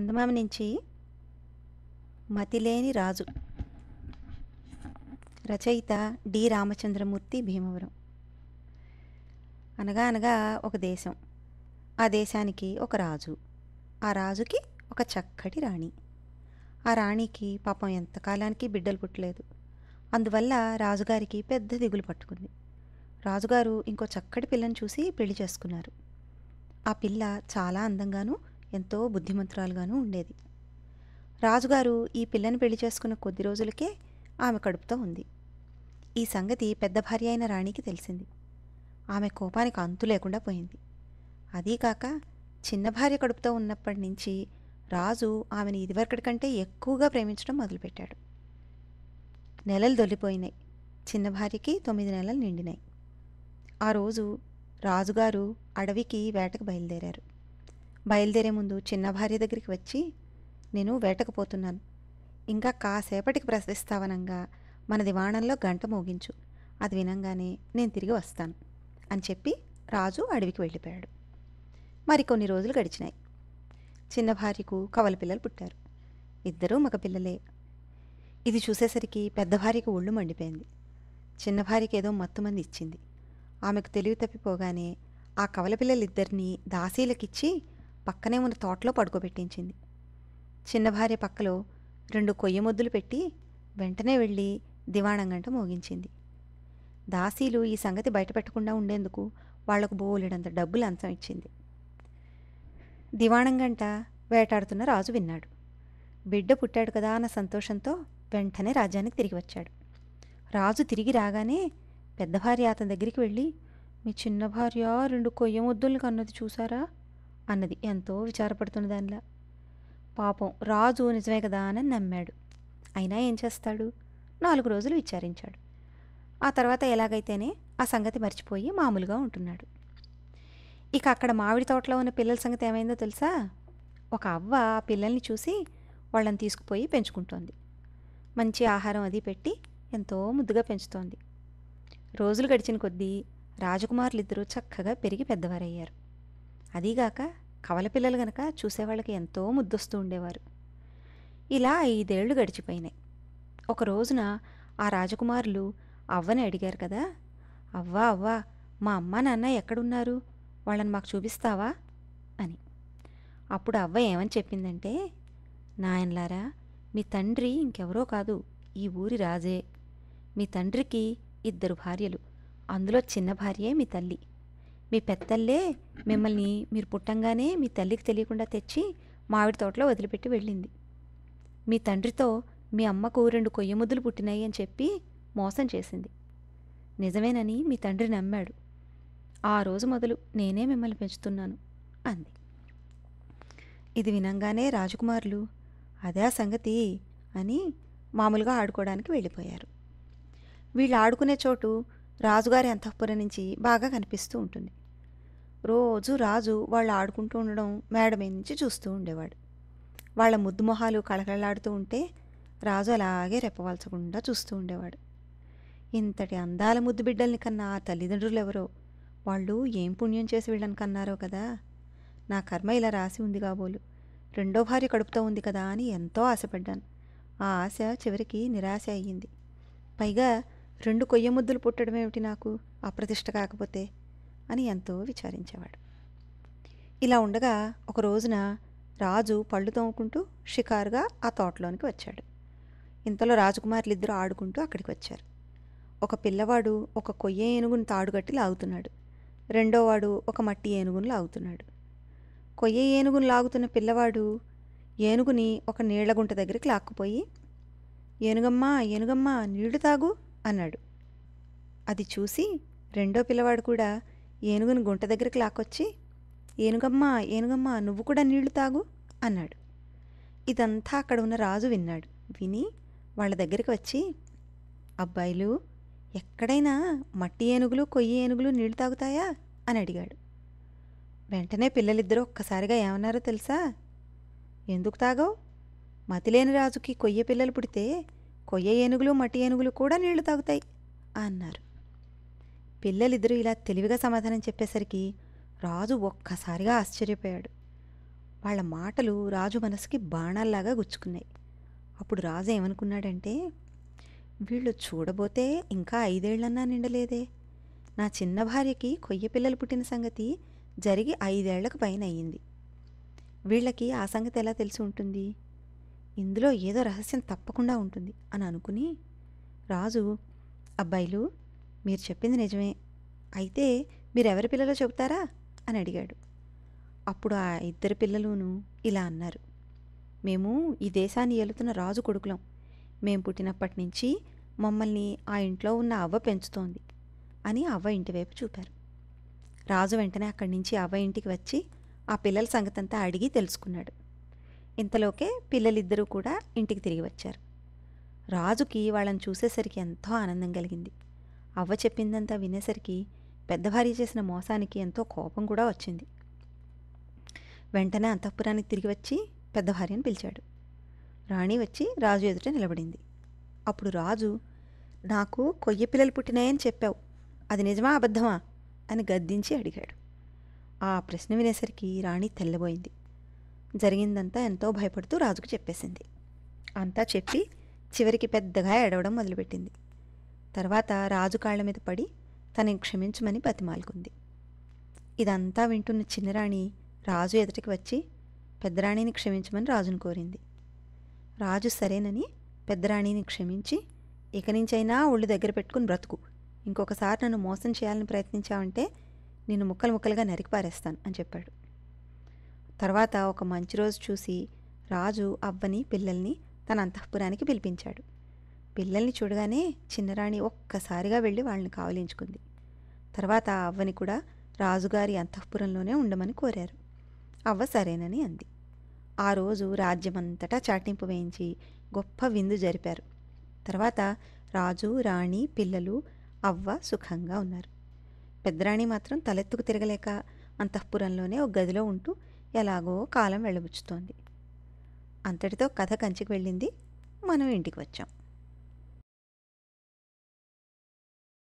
చందమామ నుంచి మతిలేని రాజు రచయిత డి రామచంద్రమూర్తి భీమవరం అనగా అనగా ఒక దేశం ఆ దేశానికి ఒక రాజు ఆ రాజుకి ఒక చక్కటి రాణి ఆ రాణికి పాపం ఎంతకాలానికి బిడ్డలు పుట్టలేదు అందువల్ల రాజుగారికి పెద్ద దిగులు పట్టుకుంది రాజుగారు ఇంకో చక్కటి పిల్లని చూసి పెళ్లి చేసుకున్నారు ఆ పిల్ల చాలా అందంగాను ఎంతో బుద్ధిమంతురాలుగాను ఉండేది రాజుగారు ఈ పిల్లని పెళ్లి చేసుకున్న కొద్ది రోజులకే ఆమె కడుపుతో ఉంది ఈ సంగతి పెద్ద భార్య అయిన రాణికి తెలిసింది ఆమె కోపానికి అంతు లేకుండా పోయింది అదీకాక చిన్న భార్య కడుపుతో ఉన్నప్పటి నుంచి రాజు ఆమెను ఇదివరకటి కంటే ఎక్కువగా ప్రేమించడం మొదలుపెట్టాడు నెలలు దొల్లిపోయినాయి చిన్న భార్యకి తొమ్మిది నెలలు నిండినాయి ఆ రోజు రాజుగారు అడవికి వేటకు బయలుదేరారు బయలుదేరే ముందు చిన్న భార్య దగ్గరికి వచ్చి నేను వేటకుపోతున్నాను ఇంకా కాసేపటికి ప్రశ్నిస్తావనంగా మన దివాణంలో గంట మోగించు అది వినంగానే నేను తిరిగి వస్తాను అని చెప్పి రాజు అడవికి వెళ్ళిపోయాడు మరి కొన్ని రోజులు గడిచినాయి చిన్న భార్యకు కవల పిల్లలు పుట్టారు ఇద్దరూ మగ పిల్లలే ఇది చూసేసరికి పెద్ద భార్యకు ఒళ్ళు మండిపోయింది చిన్న భార్యకి ఏదో మత్తుమంది ఇచ్చింది ఆమెకు తెలివి తప్పిపోగానే ఆ కవల పిల్లలిద్దరినీ దాసీలకిచ్చి పక్కనే ఉన్న తోటలో పడుకోబెట్టించింది చిన్న భార్య పక్కలో రెండు కొయ్య ముద్దులు పెట్టి వెంటనే వెళ్ళి దివాణం గంట మోగించింది దాసీలు ఈ సంగతి బయటపెట్టకుండా ఉండేందుకు వాళ్లకు బోలెడంత డబ్బులు అంచం ఇచ్చింది దివాణం గంట వేటాడుతున్న రాజు విన్నాడు బిడ్డ పుట్టాడు కదా అన్న సంతోషంతో వెంటనే రాజ్యానికి తిరిగి వచ్చాడు రాజు తిరిగి రాగానే పెద్ద భార్య అతని దగ్గరికి వెళ్ళి మీ చిన్న భార్య రెండు కొయ్య ముద్దులు కన్నది చూసారా అన్నది ఎంతో విచారపడుతున్న దానిలా పాపం రాజు నిజమే కదా అని నమ్మాడు అయినా ఏం చేస్తాడు నాలుగు రోజులు విచారించాడు ఆ తర్వాత ఎలాగైతేనే ఆ సంగతి మర్చిపోయి మామూలుగా ఉంటున్నాడు ఇక అక్కడ మామిడి తోటలో ఉన్న పిల్లల సంగతి ఏమైందో తెలుసా ఒక అవ్వ ఆ పిల్లల్ని చూసి వాళ్ళని తీసుకుపోయి పెంచుకుంటోంది మంచి ఆహారం అది పెట్టి ఎంతో ముద్దుగా పెంచుతోంది రోజులు గడిచిన కొద్దీ రాజకుమారులిద్దరూ చక్కగా పెరిగి పెద్దవారయ్యారు అదీగాక కవల పిల్లలు గనక చూసేవాళ్ళకి ఎంతో ముద్దొస్తూ ఉండేవారు ఇలా ఐదేళ్లు గడిచిపోయినాయి ఒక రోజున ఆ రాజకుమారులు అవ్వని అడిగారు కదా అవ్వా అవ్వా మా అమ్మ నాన్న ఎక్కడున్నారు వాళ్ళని మాకు చూపిస్తావా అని అప్పుడు అవ్వ ఏమని చెప్పిందంటే నాయనలారా మీ తండ్రి ఇంకెవరో కాదు ఈ ఊరి రాజే మీ తండ్రికి ఇద్దరు భార్యలు అందులో చిన్న భార్యే మీ తల్లి మీ పెద్దల్లే మిమ్మల్ని మీరు పుట్టంగానే మీ తల్లికి తెలియకుండా తెచ్చి మామిడి తోటలో వదిలిపెట్టి వెళ్ళింది మీ తండ్రితో మీ అమ్మకు రెండు కొయ్యముద్దులు పుట్టినాయి అని చెప్పి మోసం చేసింది నిజమేనని మీ తండ్రి నమ్మాడు ఆ రోజు మొదలు నేనే మిమ్మల్ని పెంచుతున్నాను అంది ఇది వినంగానే రాజకుమారులు అదే ఆ సంగతి అని మామూలుగా ఆడుకోవడానికి వెళ్ళిపోయారు వీళ్ళు ఆడుకునే చోటు రాజుగారి అంతఃపురం నుంచి బాగా కనిపిస్తూ ఉంటుంది రోజు రాజు వాళ్ళు ఆడుకుంటూ ఉండడం మేడం నుంచి చూస్తూ ఉండేవాడు వాళ్ళ ముద్దు మొహాలు కళకళలాడుతూ ఉంటే రాజు అలాగే రెప్పవలసకుండా చూస్తూ ఉండేవాడు ఇంతటి అందాల ముద్దు బిడ్డల్ని కన్నా ఆ తల్లిదండ్రులు ఎవరో వాళ్ళు ఏం పుణ్యం చేసి వీళ్ళని కన్నారో కదా నా కర్మ ఇలా రాసి ఉంది కాబోలు రెండో భార్య కడుపుతో ఉంది కదా అని ఎంతో ఆశపడ్డాను ఆ ఆశ చివరికి నిరాశ అయ్యింది పైగా రెండు కొయ్య ముద్దులు పుట్టడం ఏమిటి నాకు అప్రతిష్ట కాకపోతే అని ఎంతో విచారించేవాడు ఇలా ఉండగా ఒక రోజున రాజు పళ్ళు తోముకుంటూ షికారుగా ఆ తోటలోనికి వచ్చాడు ఇంతలో రాజకుమారులు ఇద్దరు ఆడుకుంటూ అక్కడికి వచ్చారు ఒక పిల్లవాడు ఒక కొయ్య ఏనుగును తాడుగట్టి లాగుతున్నాడు రెండోవాడు ఒక మట్టి ఏనుగును లాగుతున్నాడు కొయ్య ఏనుగును లాగుతున్న పిల్లవాడు ఏనుగుని ఒక నీళ్లగుంట దగ్గరికి లాక్కుపోయి ఏనుగమ్మా ఏనుగమ్మా నీళ్లు తాగు అన్నాడు అది చూసి రెండో పిల్లవాడు కూడా ఏనుగుని గుంట దగ్గరికి లాక్కొచ్చి ఏనుగమ్మా ఏనుగమ్మా నువ్వు కూడా నీళ్లు తాగు అన్నాడు ఇదంతా అక్కడ ఉన్న రాజు విన్నాడు విని వాళ్ళ దగ్గరికి వచ్చి అబ్బాయిలు ఎక్కడైనా మట్టి ఏనుగులు కొయ్యి ఏనుగులు నీళ్లు తాగుతాయా అని అడిగాడు వెంటనే పిల్లలిద్దరూ ఒక్కసారిగా ఏమన్నారో తెలుసా ఎందుకు తాగవు మతిలేని రాజుకి కొయ్య పిల్లలు పుడితే కొయ్య ఏనుగులు మట్టి ఏనుగులు కూడా నీళ్లు తాగుతాయి అన్నారు పిల్లలిద్దరూ ఇలా తెలివిగా సమాధానం చెప్పేసరికి రాజు ఒక్కసారిగా ఆశ్చర్యపోయాడు వాళ్ళ మాటలు రాజు మనసుకి బాణాల్లాగా గుచ్చుకున్నాయి అప్పుడు రాజు ఏమనుకున్నాడంటే వీళ్ళు చూడబోతే ఇంకా ఐదేళ్లన్నా నిండలేదే నా చిన్న భార్యకి కొయ్య పిల్లలు పుట్టిన సంగతి జరిగి ఐదేళ్లకు పైన అయ్యింది వీళ్ళకి ఆ సంగతి ఎలా తెలిసి ఉంటుంది ఇందులో ఏదో రహస్యం తప్పకుండా ఉంటుంది అని అనుకుని రాజు అబ్బాయిలు మీరు చెప్పింది నిజమే అయితే మీరెవరి పిల్లలో చెబుతారా అని అడిగాడు అప్పుడు ఆ ఇద్దరు పిల్లలును ఇలా అన్నారు మేము ఈ దేశాన్ని ఏలుతున్న రాజు కొడుకులం మేము పుట్టినప్పటి నుంచి మమ్మల్ని ఆ ఇంట్లో ఉన్న అవ్వ పెంచుతోంది అని అవ్వ ఇంటివైపు చూపారు రాజు వెంటనే అక్కడి నుంచి అవ్వ ఇంటికి వచ్చి ఆ పిల్లల సంగతంతా అడిగి తెలుసుకున్నాడు ఇంతలోకే పిల్లలిద్దరూ కూడా ఇంటికి తిరిగి వచ్చారు రాజుకి వాళ్ళని చూసేసరికి ఎంతో ఆనందం కలిగింది అవ్వ చెప్పిందంతా వినేసరికి పెద్దభార్య చేసిన మోసానికి ఎంతో కోపం కూడా వచ్చింది వెంటనే అంతఃపురానికి తిరిగి వచ్చి పెద్ద భార్యను పిలిచాడు రాణి వచ్చి రాజు ఎదుట నిలబడింది అప్పుడు రాజు నాకు కొయ్య పిల్లలు పుట్టినాయని చెప్పావు అది నిజమా అబద్ధమా అని గద్దించి అడిగాడు ఆ ప్రశ్న వినేసరికి రాణి తెల్లబోయింది జరిగిందంతా ఎంతో భయపడుతూ రాజుకు చెప్పేసింది అంతా చెప్పి చివరికి పెద్దగా ఏడవడం మొదలుపెట్టింది తర్వాత రాజు కాళ్ల మీద పడి తనని క్షమించమని బతిమాలుకుంది ఇదంతా వింటున్న చిన్నరాణి రాజు ఎదుటికి వచ్చి పెద్దరాణిని క్షమించమని రాజును కోరింది రాజు సరేనని పెద్దరాణిని క్షమించి ఇక నుంచైనా ఒళ్ళు దగ్గర పెట్టుకుని బ్రతుకు ఇంకొకసారి నన్ను మోసం చేయాలని ప్రయత్నించావంటే నిన్ను ముక్కలు ముక్కలుగా నరికిపారేస్తాను అని చెప్పాడు తర్వాత ఒక మంచి రోజు చూసి రాజు అవ్వని పిల్లల్ని తన అంతఃపురానికి పిలిపించాడు పిల్లల్ని చూడగానే చిన్నరాణి ఒక్కసారిగా వెళ్ళి వాళ్ళని కావలించుకుంది తర్వాత అవ్వని కూడా రాజుగారి అంతఃపురంలోనే ఉండమని కోరారు అవ్వ సరేనని అంది ఆ రోజు రాజ్యమంతటా చాటింపు వేయించి గొప్ప విందు జరిపారు తర్వాత రాజు రాణి పిల్లలు అవ్వ సుఖంగా ఉన్నారు పెద్దరాణి మాత్రం తలెత్తుకు తిరగలేక అంతఃపురంలోనే ఒక గదిలో ఉంటూ ఎలాగో కాలం వెళ్ళబుచ్చుతోంది అంతటితో కథ కంచికి వెళ్ళింది మనం ఇంటికి వచ్చాం